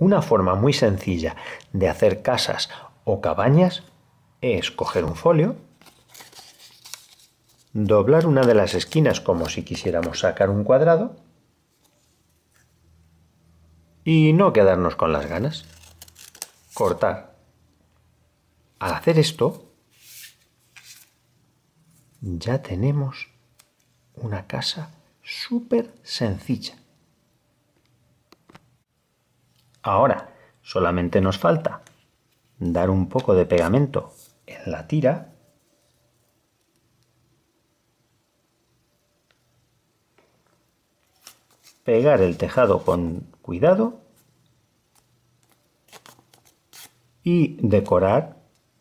Una forma muy sencilla de hacer casas o cabañas es coger un folio, doblar una de las esquinas como si quisiéramos sacar un cuadrado y no quedarnos con las ganas. Cortar. Al hacer esto, ya tenemos una casa súper sencilla. Ahora, solamente nos falta dar un poco de pegamento en la tira pegar el tejado con cuidado y decorar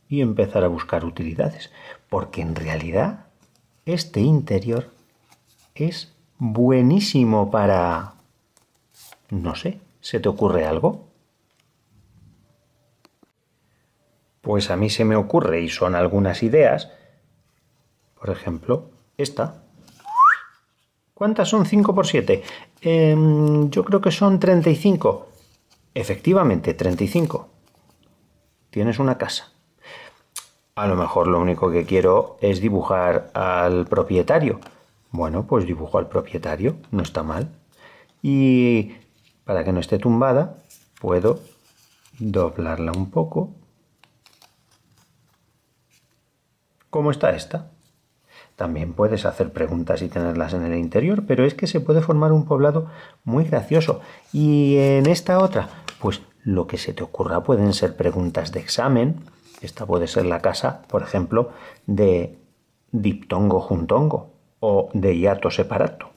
y empezar a buscar utilidades porque en realidad este interior es buenísimo para no sé ¿Se te ocurre algo? Pues a mí se me ocurre y son algunas ideas. Por ejemplo, esta. ¿Cuántas son 5 por 7? Em, yo creo que son 35. Efectivamente, 35. Tienes una casa. A lo mejor lo único que quiero es dibujar al propietario. Bueno, pues dibujo al propietario, no está mal. Y para que no esté tumbada, puedo doblarla un poco. ¿Cómo está esta? También puedes hacer preguntas y tenerlas en el interior, pero es que se puede formar un poblado muy gracioso. Y en esta otra, pues lo que se te ocurra pueden ser preguntas de examen. Esta puede ser la casa, por ejemplo, de diptongo juntongo o de hiato separato.